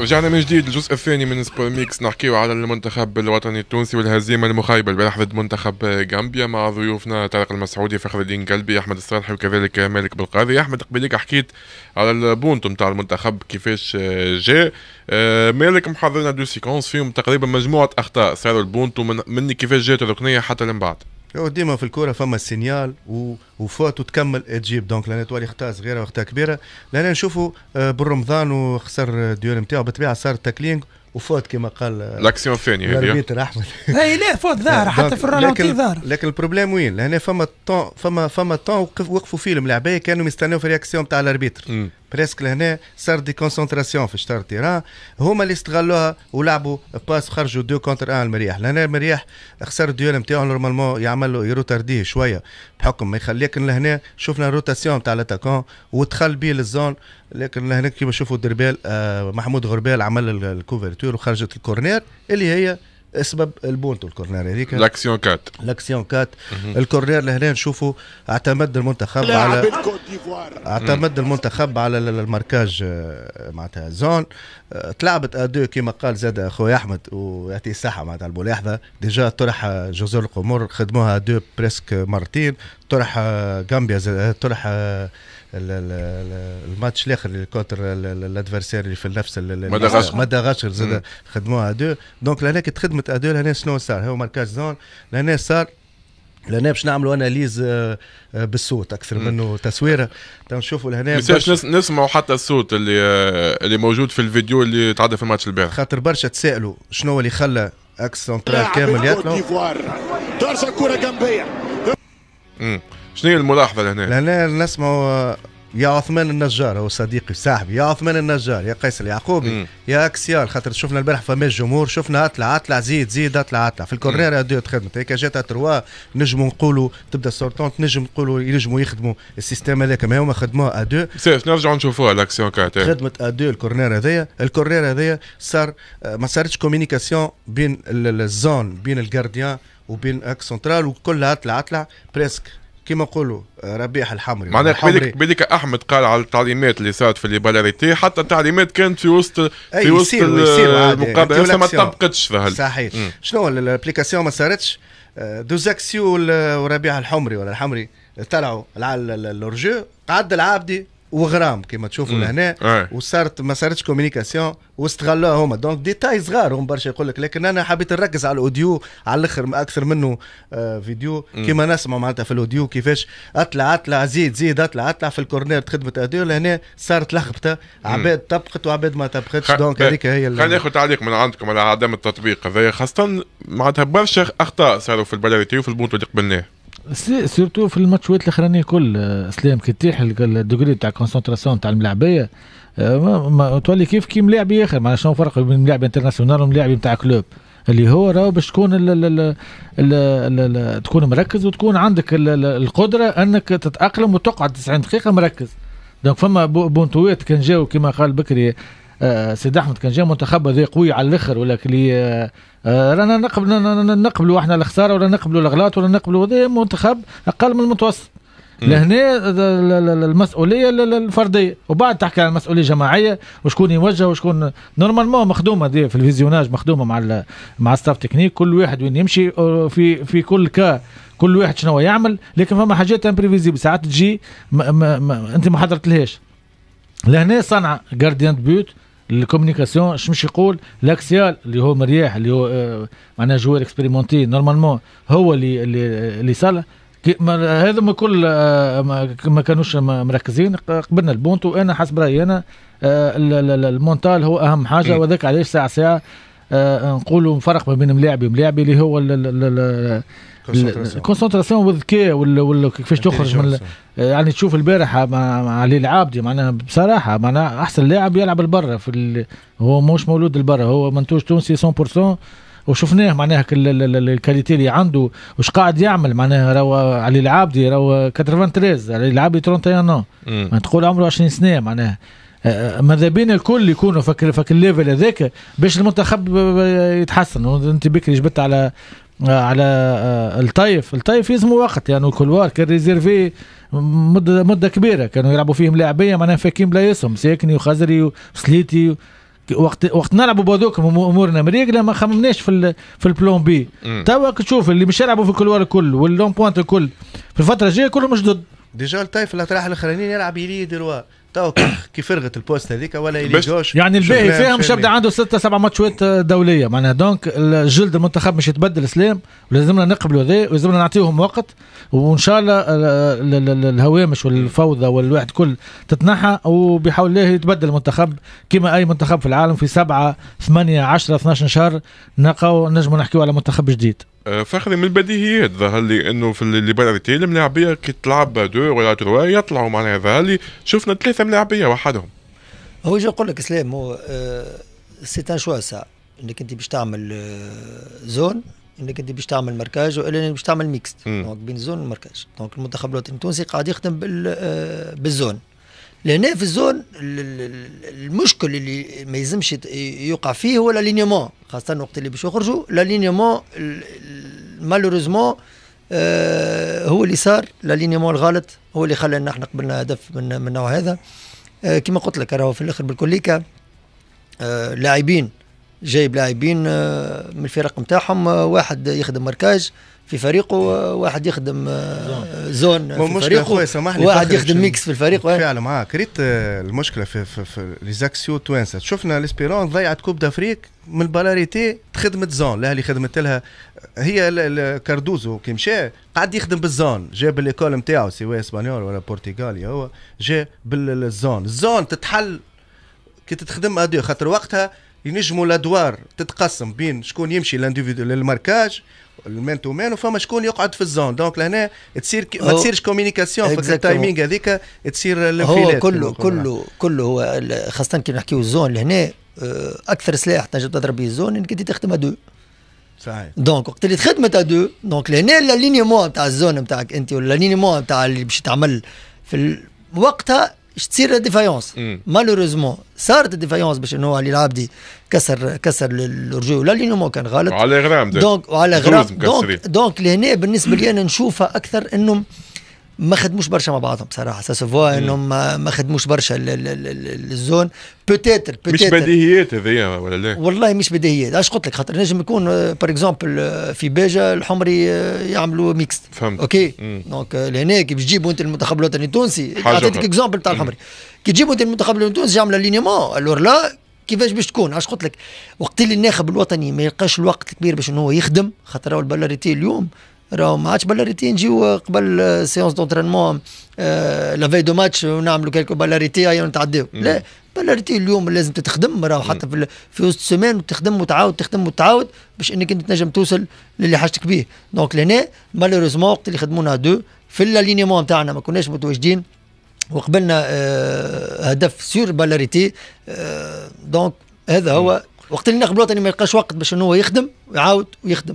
رجعنا من جديد الجزء الثاني من سبور ميكس نحكيو على المنتخب الوطني التونسي والهزيمه المخيبه البارح ضد منتخب غامبيا مع ضيوفنا طارق المسعودي فخر الدين قلبي احمد الصالحي وكذلك مالك بالقاضي احمد قبيليك حكيت على البونت نتاع المنتخب كيفاش جاء آه، مالك محضرنا دو سيكونس فيهم تقريبا مجموعه اخطاء صاروا البونتو ومن كيفاش جات الركنيه حتى من بعد ديما في الكوره فما السينيال وفوت وتكمل تجيب دونك لان توالي اختها صغيره واختها كبيره لان نشوفوا آه، بالرمضان وخسر الديول نتاعو بالطبيعه صار تاكلينغ وفوت كما قال آه، لاكسيون الثانيه الاربيتر احمد اي لا فوت ظاهر آه، حتى في الرانوتي ظاهر لكن البروبليم وين لان فما طون فما فما طون وقفوا فيه الملاعبيه كانوا مستناو في الرياكسيون تاع الاربيتر بريسك لهنا صار دي كونسنتراسيون في شطار التيران هما اللي استغلوها ولعبوا باس خرجوا دو كونتر ان المريح لهنا المريح خسر الديول نتاعو نورمالمون يعمل يروتارديه شويه بحكم ما يخليك لهنا شفنا الروتاسيون نتاع لاتاكون ودخل بيه للزون لكن لهنا كيما شوفوا دربال آه، محمود غربال عمل الكوفرتور وخرجت الكورنير اللي هي اسبب البونتو الكورنير هذيك لاكسيون كات لاكسيون كات الكورنير لهنا نشوفوا اعتمد المنتخب على اعتمد المنتخب على الماركاج آه، معناتها زون آه، تلعبت ادو آه، كما قال زاد اخويا احمد ويعطيه الصحه معناتها الملاحظه ديجا طرح جزر القمر خدموها ادو بريسك مرتين طرح غامبيا طرح الماتش الاخر كونتر الادفرسير اللي في نفس مدغشقر مدغشقر زاد خدموها دو دونك لهنا كي تخدمت ادو لهنا شنو صار هو مركز زون لهنا صار لهنا باش نعملوا اناليز آه، آه، بالصوت اكثر منه تصويره نشوفوا لهنا باش نسمعوا حتى الصوت اللي آه، اللي موجود في الفيديو اللي تعدى في الماتش البارح خاطر برشا تسالوا شنو اللي خلى اكس سنترال كامل يطلع كره جنبيه شنو هي الملاحظه لهنا؟ لهنا نسمعوا يا عثمان النجار هو صديقي صاحبي يا عثمان النجار يا قيس اليعقوبي مم. يا اكسيال خاطر شفنا البارح فما الجمهور شفنا اطلع اطلع زيد زيد اطلع اطلع في الكورنير دو تخدمت هيك جات تروا نجموا نقولوا تبدا سورتون نجم نقولوا ينجموا يخدموا السيستم هذاك ما هما خدموه ادو سيف نرجعوا نشوفوها الاكسيون كانت خدمت ادو الكورنير هذايا الكورنير هذايا صار ما صارتش كومينيكاسيون بين الزون بين الجارديان وبين اك سنترال وكلها اطلع اطلع بريسك كما نقولوا ربيح الحمري معناها يعني بدك بدك احمد قال على التعليمات اللي صارت في ليبالاريتي حتى التعليمات كانت في وسط في وسط المقابله ما طبقتش فهل صحيح شنو الابليكاسيون ما صارتش آه، دوزاكسيو وربيع الحمري ولا الحمري طلعوا على الرجو قعد العابدي وغرام كما تشوفوا لهنا وصارت ما صارتش كوميونيكاسيون واستغلوها هما دونك ديتاي صغار هم برشا يقول لك لكن انا حبيت نركز على الاوديو على الاخر اكثر منه آه فيديو كما نسمع معناتها في الاوديو كيفاش اطلع اطلع زيد زيد اطلع اطلع في الكورنير خدمه اوديو لهنا صارت لخبطه عباد طبقت وعباد ما طبقتش دونك هذيك هي خلينا ناخذ تعليق من عندكم على عدم التطبيق هذايا خاصه معناتها برشا اخطاء صاروا في البلاريتي وفي البونتو اللي قبلناه سيرتو في الماتشات الاخرانيه الكل اسلام آه، كي تطيح الدوغري تاع كونسنتراسيون تاع الملاعبيه آه، تولي كيف كي ملاعب اخر معناها شنو الفرق بين ملاعب انترناسيونال وملاعب تاع كلوب اللي هو راهو باش تكون تكون مركز وتكون عندك الـ الـ القدره انك تتاقلم وتقعد 90 دقيقه مركز دونك فما بونتويت كان جاو كما قال بكري آه، سيد احمد كان جاي منتخب هذا قوي على الاخر ولا لي آه، آه، رانا نقبل نقبلوا احنا الخساره ولا نقبلوا الاغلاط ولا نقبلوا هذا منتخب اقل من المتوسط لهنا المسؤوليه الفرديه وبعد تحكي عن المسؤوليه الجماعيه وشكون يوجه وشكون نورمالمون مخدومه دي في الفيزيوناج مخدومه مع مع ستاف تكنيك كل واحد وين يمشي في في كل كا كل واحد شنو يعمل لكن فما حاجات امبريفيزيبل ساعات تجي ما ما ما انت ما حضرت لهاش لهنا صنع جارديان بيوت الكوميونيكاسيون مش يقول لاكسيال اللي هو مرياح اللي هو آه، معناها جوار اكسبيريمونتي نورمالمون هو اللي اللي, اللي صار هذا ما كل آه، ما كانوش مركزين قبلنا البونتو انا حسب رايي انا آه، المونتال هو اهم حاجه وذاك علاش ساعه ساعه نقولوا نفرق ما بين ملاعبي وملاعبي اللي هو الكونسنتراسيون والذكاء وكيفاش كيفاش تخرج من يعني تشوف البارحه مع, مع علي العابدي معناها بصراحه معناها احسن لاعب يلعب البرة في هو مش مولود البرة هو منتوج تونسي 100% وشفناه معناها الكاليتي اللي عنده واش قاعد يعمل معناها راهو علي العابدي راهو 93 علي العابدي 31 ما تقول عمره 20 سنه معناها أه، أه، ماذا بينا الكل يكونوا فك فك الليفل هذاك باش المنتخب يتحسن انت بكري جبت على آه، على آه، الطيف الطيف يلزموا وقت يعني الكلوار كان ريزيرفي مده مده كبيره كانوا يلعبوا فيهم لاعبيه معناها فاكين بلايسهم ساكني وخزري وسليتي وقت وقت نلعبوا بهذوك امورنا مريقله ما خممناش في في البلون بي توا تشوف اللي مش يلعبوا في الكلوار الكل واللون بوانت الكل في الفتره الجايه كلهم جدد ديجا الطيف الاطراح الاخرانيين يلعب يلي دروا تو كي فرغت البوست هذيك ولا جوش يعني الباهي فاهم شبدا عنده ستة سبعة ماتشات آه، دولية معناها دونك الجلد المنتخب مش يتبدل سلام ولازمنا نقبلوا هذا ولازمنا نعطيهم وقت وان شاء الله الهوامش والفوضى والواحد كل تتنحى وبحول الله يتبدل المنتخب كما اي منتخب في العالم في سبعة ثمانية عشرة 12 شهر نلقاو نجموا نحكيو على منتخب جديد آه، فخري من البديهيات ظهر لي انه في الليبراليتي الملاعبيه كي تلعب دو ولا تروا يطلعوا معناها ظهر لي شفنا ثلاثه ملاعبيه وحدهم هو جا نقول لك سلام هو سي ان شوا سا انك انت باش تعمل آه، زون انك انت باش تعمل مركاج والا باش تعمل ميكست دونك بين زون ومركاج دونك المنتخب الوطني التونسي قاعد يخدم آه، بالزون لهنا في الزون المشكل اللي ما يلزمش يوقع فيه هو الالينيومون خاصه وقت اللي باش يخرجوا الالينيومون مالوريزمون آه، هو اللي صار الالينيومون الغلط هو اللي خلانا احنا قبلنا هدف من النوع هذا آه، كما قلت لك راهو في الاخر بالكليكا آه، لاعبين جايب لاعبين آه، من الفرق نتاعهم آه، واحد يخدم مركاج في فريقه آه، واحد يخدم زون في فريقه واحد يخدم ميكس في الفريق فعلا معاك ريت المشكله في, في, في ليزاكسيو توانسه شفنا ليسبيرون ضيعت كوب دافريك من البلاريتي خدمت زون الاهلي اللي خدمت لها هي كاردوزو كي مشى قعد يخدم بالزون جا بالليكول نتاعو سواء اسبانيول ولا برتغالي هو جا بالزون الزون تتحل كي تتخدم ادو خاطر وقتها ينجموا الادوار تتقسم بين شكون يمشي لانديفيدو للماركاج المان تو مان وفما شكون يقعد في الزون دونك لهنا تصير ما تصيرش كومينيكاسيون في التايمينغ هذيك تصير الانفلات هو كله كله كله هو خاصه كي نحكيو الزون لهنا آه، اكثر سلاح تنجم تضرب به الزون انك يعني انت تخدم دو صحيح دونك وقت اللي تخدم دو دونك لهنا اللينيمون تاع الزون نتاعك انت ولا اللينيمون تاع اللي باش تعمل في وقتها تصير ديفايونس مالوريزمون صارت ديفايونس باش انه علي العابدي كسر كسر الرجوع ولا لينو كان غلط وعلى غرام دونك وعلى غرام دونك دونك لهنا بالنسبه لي انا نشوفها اكثر انه ما خدموش برشا مع بعضهم بصراحه ساسوفوا انهم ما خدموش برشا الزون بوتيتر بوتيتر مش بديهيات هذيا ولا لا والله مش بديهيات اش قلت لك خاطر نجم يكون بار آه، اكزومبل آه، في باجه الحمري آه، يعملوا ميكس فهمت اوكي دونك لهنا كي تجيبوا انت المنتخب الوطني التونسي اعطيتك اكزومبل تاع الحمري كي تجيبوا انت المنتخب الوطني التونسي يعمل الينيمون الور لا كيفاش باش تكون اش قلت لك وقت اللي الناخب الوطني ما يلقاش الوقت الكبير باش هو يخدم خاطر البلاريتي اليوم راهو ما عادش بلاريتي نجيو آه، قبل سيونس آه، آه، دونترينمون لا في دو ماتش ونعملوا كيلكو بلاريتي هيا نتعداو لا بلاريتي اليوم لازم تتخدم راهو حتى في, في وسط سومان وتخدم وتعاود تخدم وتعاود باش انك انت تنجم توصل للي حاجتك به دونك لهنا مالوريزمون وقت اللي خدمونا دو في الالينيمون نتاعنا ما كناش متواجدين وقبلنا آه هدف سور بلاريتي آه دونك هذا هو وقت اللي نقبلوه ما يلقاش وقت باش هو يخدم ويعاود ويخدم